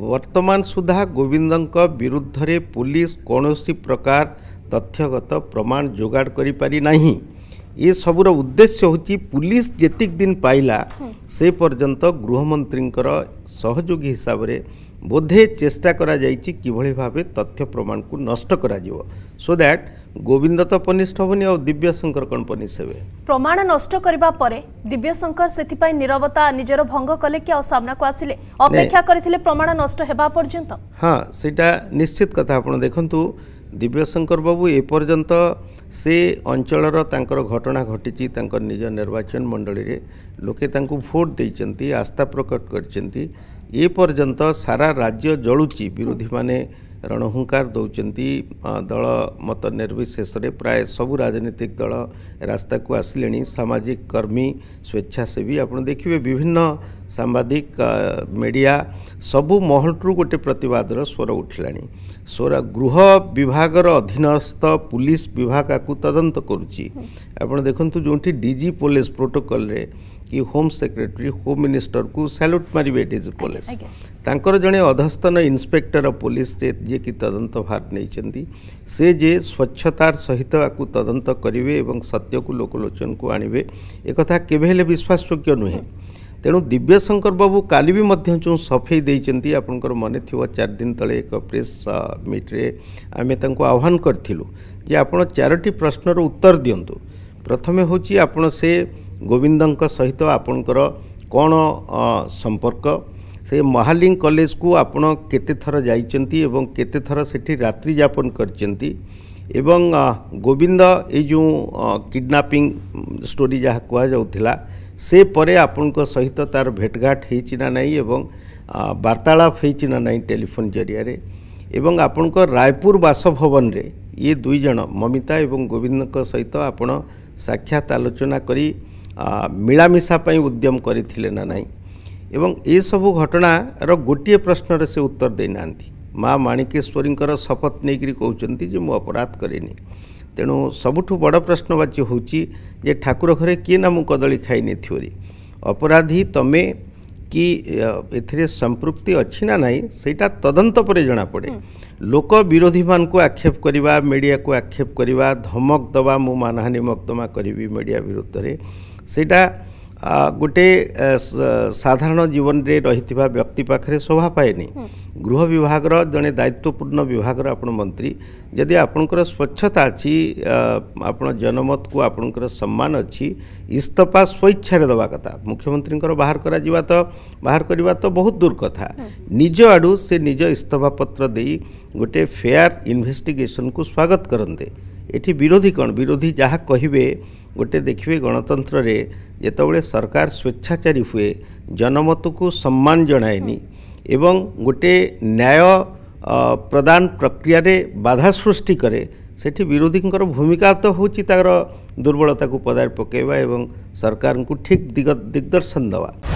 ବର୍ତ୍ତମାନ ସୁଦ୍ଧା ଗୋବିନ୍ଦଙ୍କ ବିରୁଦ୍ଧରେ ପୁଲିସ୍ କୌଣସି ପ୍ରକାର ତଥ୍ୟଗତ ପ୍ରମାଣ ଯୋଗାଡ଼ କରିପାରିନାହିଁ ଏସବୁର ଉଦ୍ଦେଶ୍ୟ ହେଉଛି ପୁଲିସ ଯେତିକି ଦିନ ପାଇଲା ସେ ପର୍ଯ୍ୟନ୍ତ ଗୃହମନ୍ତ୍ରୀଙ୍କର ସହଯୋଗୀ ହିସାବରେ ବୋଧେ ଚେଷ୍ଟା କରାଯାଇଛି କିଭଳି ଭାବେ ତଥ୍ୟ ପ୍ରମାଣକୁ ନଷ୍ଟ କରାଯିବ ସୋ ଦ୍ୟାଟ୍ ଗୋବିନ୍ଦ ତ ପନିଷ୍ଠ ହେବନି ଆଉ ଦିବ୍ୟଶଙ୍କର କ'ଣ ପନିଷ ହେବେ ପ୍ରମାଣ ନଷ୍ଟ କରିବା ପରେ ଦିବ୍ୟଶଙ୍କର ସେଥିପାଇଁ ନିରବତା ନିଜର ଭଙ୍ଗ କଲେ କି ଆଉ ସାମ୍ନାକୁ ଆସିଲେ ଅପେକ୍ଷା କରିଥିଲେ ପ୍ରମାଣ ନଷ୍ଟ ହେବା ପର୍ଯ୍ୟନ୍ତ ହଁ ସେଇଟା ନିଶ୍ଚିତ କଥା ଆପଣ ଦେଖନ୍ତୁ ଦିବ୍ୟଶଙ୍କର ବାବୁ ଏପର୍ଯ୍ୟନ୍ତ ସେ ଅଞ୍ଚଳର ତାଙ୍କର ଘଟଣା ଘଟିଛି ତାଙ୍କ ନିଜ ନିର୍ବାଚନ ମଣ୍ଡଳୀରେ ଲୋକେ ତାଙ୍କୁ ଭୋଟ୍ ଦେଇଛନ୍ତି ଆସ୍ଥା ପ୍ରକଟ କରିଛନ୍ତି ଏପର୍ଯ୍ୟନ୍ତ ସାରା ରାଜ୍ୟ ଜଳୁଛି ବିରୋଧୀମାନେ ରଣହୁଙ୍କାର ଦେଉଛନ୍ତି ଦଳ ମତ ନିର୍ବିଶେଷରେ ପ୍ରାୟ ସବୁ ରାଜନୈତିକ ଦଳ ରାସ୍ତାକୁ ଆସିଲେଣି ସାମାଜିକ କର୍ମୀ ସ୍ୱେଚ୍ଛାସେବୀ ଆପଣ ଦେଖିବେ ବିଭିନ୍ନ ସାମ୍ବାଦିକ ମିଡ଼ିଆ ସବୁ ମହଲରୁ ଗୋଟେ ପ୍ରତିବାଦର ସ୍ୱର ଉଠିଲାଣି ସ୍ୱର ଗୃହ ବିଭାଗର ଅଧୀନସ୍ଥ ପୁଲିସ୍ ବିଭାଗ ଆକୁ ତଦନ୍ତ କରୁଛି ଆପଣ ଦେଖନ୍ତୁ ଯେଉଁଠି ଡିଜି ପୋଲିସ୍ ପ୍ରୋଟୋକଲ୍ରେ କି ହୋମ୍ ସେକ୍ରେଟେରୀ ହୋମ୍ ମିନିଷ୍ଟରକୁ ସାଲ୍ୟୁଟ୍ ମାରିବେ ଡିଜି ପୋଲିସ ତାଙ୍କର ଜଣେ ଅଧସ୍ତନ ଇନ୍ସପେକ୍ଟର ପୋଲିସ ଯିଏକି ତଦନ୍ତଭାର ନେଇଛନ୍ତି ସେ ଯେ ସ୍ୱଚ୍ଛତାର ସହିତ ଆକୁ ତଦନ୍ତ କରିବେ ଏବଂ ସତ୍ୟକୁ ଲୋକଲୋଚନକୁ ଆଣିବେ ଏକଥା କେବେ ହେଲେ ବିଶ୍ୱାସଯୋଗ୍ୟ ନୁହେଁ ତେଣୁ ଦିବ୍ୟଶଙ୍କର ବାବୁ କାଲି ବି ମଧ୍ୟ ଯେଉଁ ସଫେଇ ଦେଇଛନ୍ତି ଆପଣଙ୍କର ମନେ ଥିବ ଚାରି ଦିନ ତଳେ ଏକ ପ୍ରେସ୍ ମିଟ୍ରେ ଆମେ ତାଙ୍କୁ ଆହ୍ୱାନ କରିଥିଲୁ ଯେ ଆପଣ ଚାରୋଟି ପ୍ରଶ୍ନର ଉତ୍ତର ଦିଅନ୍ତୁ ପ୍ରଥମେ ହେଉଛି ଆପଣ ସେ ଗୋବିନ୍ଦଙ୍କ ସହିତ ଆପଣଙ୍କର କ'ଣ ସମ୍ପର୍କ ସେ ମହାଲିଂ କଲେଜକୁ ଆପଣ କେତେଥର ଯାଇଛନ୍ତି ଏବଂ କେତେଥର ସେଠି ରାତ୍ରିଯାପନ କରିଛନ୍ତି ଏବଂ ଗୋବିନ୍ଦ ଏଇ ଯେଉଁ କିଡ଼ନାପିଂ ଷ୍ଟୋରି ଯାହା କୁହାଯାଉଥିଲା ସେ ପରେ ଆପଣଙ୍କ ସହିତ ତା'ର ଭେଟଘାଟ ହେଇଛି ନା ନାହିଁ ଏବଂ ବାର୍ତ୍ତାଳାପ ହେଇଛି ନା ନାହିଁ ଟେଲିଫୋନ୍ ଜରିଆରେ ଏବଂ ଆପଣଙ୍କ ରାୟପୁର ବାସଭବନରେ ଇଏ ଦୁଇ ଜଣ ମମିତା ଏବଂ ଗୋବିନ୍ଦଙ୍କ ସହିତ ଆପଣ ସାକ୍ଷାତ ଆଲୋଚନା କରି ମିଳାମିଶା ପାଇଁ ଉଦ୍ୟମ କରିଥିଲେ ନା ନାହିଁ ଏବଂ ଏସବୁ ଘଟଣାର ଗୋଟିଏ ପ୍ରଶ୍ନରେ ସେ ଉତ୍ତର ଦେଇନାହାନ୍ତି ମା' ମାଣିକେଶ୍ୱରୀଙ୍କର ଶପଥ ନେଇକରି କହୁଛନ୍ତି ଯେ ମୁଁ ଅପରାଧ କରିନି ତେଣୁ ସବୁଠୁ ବଡ଼ ପ୍ରଶ୍ନବାଚୀ ହେଉଛି ଯେ ଠାକୁର ଘରେ କିଏ ନା ମୁଁ କଦଳୀ ଖାଇନି ଥିଓରି ଅପରାଧୀ ତମେ କି ଏଥିରେ ସମ୍ପୃକ୍ତି ଅଛି ନା ନାହିଁ ସେଇଟା ତଦନ୍ତ ପରେ ଜଣାପଡ଼େ ଲୋକ ବିରୋଧୀମାନଙ୍କୁ ଆକ୍ଷେପ କରିବା ମିଡ଼ିଆକୁ ଆକ୍ଷେପ କରିବା ଧମକ ଦେବା ମୁଁ ମାନହାନି ମକଦ୍ଦମା କରିବି ମିଡ଼ିଆ ବିରୁଦ୍ଧରେ ସେଇଟା ଗୋଟେ ସାଧାରଣ ଜୀବନରେ ରହିଥିବା ବ୍ୟକ୍ତି ପାଖରେ ଶୋଭା ପାଏନି ଗୃହ ବିଭାଗର ଜଣେ ଦାୟିତ୍ୱପୂର୍ଣ୍ଣ ବିଭାଗର ଆପଣ ମନ୍ତ୍ରୀ ଯଦି ଆପଣଙ୍କର ସ୍ୱଚ୍ଛତା ଅଛି ଆପଣ ଜନମତକୁ ଆପଣଙ୍କର ସମ୍ମାନ ଅଛି ଇସ୍ତଫା ସ୍ୱଇଚ୍ଛାରେ ଦେବା କଥା ମୁଖ୍ୟମନ୍ତ୍ରୀଙ୍କର ବାହାର କରାଯିବା ତ ବାହାର କରିବା ତ ବହୁତ ଦୂର କଥା ନିଜ ଆଡ଼ୁ ସେ ନିଜ ଇସ୍ତଫା ପତ୍ର ଦେଇ ଗୋଟେ ଫେୟାର ଇନଭେଷ୍ଟିଗେସନକୁ ସ୍ୱାଗତ କରନ୍ତେ ଏଠି ବିରୋଧୀ କ'ଣ ବିରୋଧୀ ଯାହା କହିବେ ଗୋଟେ ଦେଖିବେ ଗଣତନ୍ତ୍ରରେ ଯେତେବେଳେ ସରକାର ସ୍ୱେଚ୍ଛାଚାରୀ ହୁଏ ଜନମତକୁ ସମ୍ମାନ ଜଣାଏନି ଏବଂ ଗୋଟେ ନ୍ୟାୟ ପ୍ରଦାନ ପ୍ରକ୍ରିୟାରେ ବାଧା ସୃଷ୍ଟି କରେ ସେଠି ବିରୋଧୀଙ୍କର ଭୂମିକା ତ ହେଉଛି ତାର ଦୁର୍ବଳତାକୁ ପଦାରେ ପକାଇବା ଏବଂ ସରକାରଙ୍କୁ ଠିକ୍ ଦିଗ ଦିଗ୍ଦର୍ଶନ ଦେବା